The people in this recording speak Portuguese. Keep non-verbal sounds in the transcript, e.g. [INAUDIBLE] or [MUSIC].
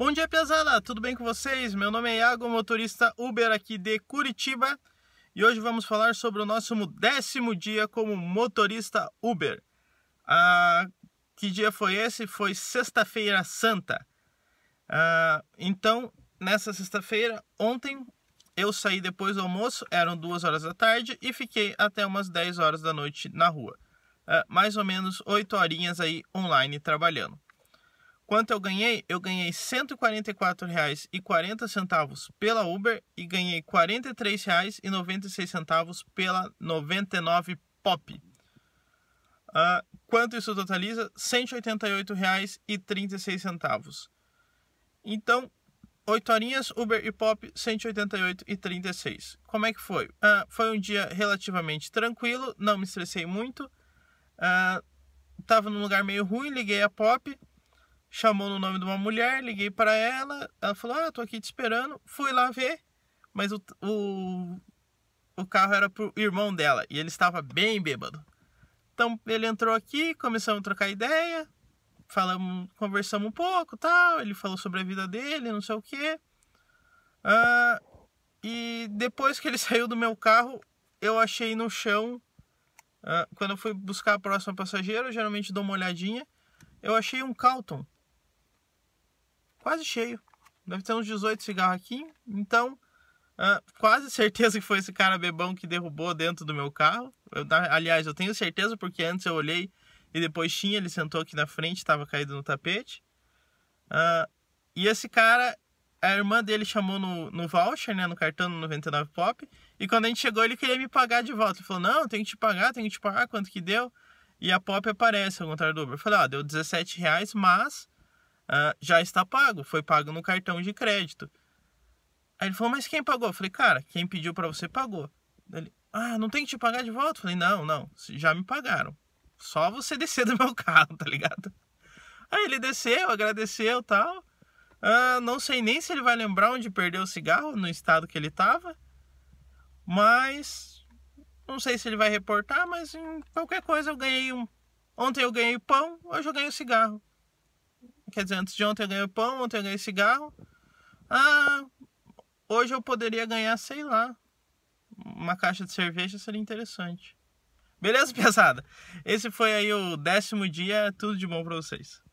Bom dia, pesada! Tudo bem com vocês? Meu nome é Iago, motorista Uber aqui de Curitiba e hoje vamos falar sobre o nosso décimo dia como motorista Uber. Ah, que dia foi esse? Foi Sexta-feira Santa. Ah, então, nessa sexta-feira, ontem eu saí depois do almoço, eram duas horas da tarde e fiquei até umas 10 horas da noite na rua. Ah, mais ou menos 8 horinhas aí online trabalhando. Quanto eu ganhei? Eu ganhei R$ 144,40 pela Uber e ganhei R$ 43,96 pela 99 Pop. Uh, quanto isso totaliza? R$ 188,36. Então, 8 horinhas, Uber e Pop, 188,36. Como é que foi? Uh, foi um dia relativamente tranquilo, não me estressei muito. Uh, tava num lugar meio ruim, liguei a Pop, chamou no nome de uma mulher, liguei para ela, ela falou: "Ah, tô aqui te esperando". Fui lá ver, mas o, o, o carro era pro irmão dela e ele estava bem bêbado. Então ele entrou aqui, começamos a trocar ideia, falamos, conversamos um pouco, tal, ele falou sobre a vida dele, não sei o quê. Ah, e depois que ele [LAUGHS] saiu do meu carro, eu achei no chão ah, quando eu fui buscar a próxima passageira, eu geralmente dou uma olhadinha. Eu achei um Calton quase cheio. Deve ter uns 18 cigarros aqui. Então, ah, quase certeza que foi esse cara bebão que derrubou dentro do meu carro. Eu, aliás, eu tenho certeza porque antes eu olhei e depois tinha, ele sentou aqui na frente, estava caído no tapete. Ah, e esse cara, a irmã dele chamou no, no voucher, né, no cartão no 99 Pop. E quando a gente chegou, ele queria me pagar de volta. Ele falou: Não, tem que te pagar, tem que te pagar, quanto que deu. E a Pop aparece ao contrário do Uber. Eu falei: Ó, ah, deu 17 reais, mas ah, já está pago, foi pago no cartão de crédito. Aí ele falou, mas quem pagou? Eu falei, cara, quem pediu para você pagou. Ele, ah, não tem que te pagar de volta? Eu falei, não, não, já me pagaram. Só você descer do meu [LAUGHS] carro, tá ligado? Aí ele desceu, agradeceu tal. Ah, não sei nem se ele vai lembrar onde perdeu o cigarro, no estado que ele tava. Mas não sei se ele vai reportar, mas em qualquer coisa eu ganhei um. Ontem eu ganhei pão, hoje eu ganhei cigarro. Quer dizer, antes de ontem eu ganhei pão, ontem eu ganhei cigarro. Ah, hoje eu poderia ganhar, sei lá, uma caixa de cerveja seria interessante. Beleza, [LAUGHS] pesada? Esse foi aí o décimo dia. Tudo de bom pra vocês.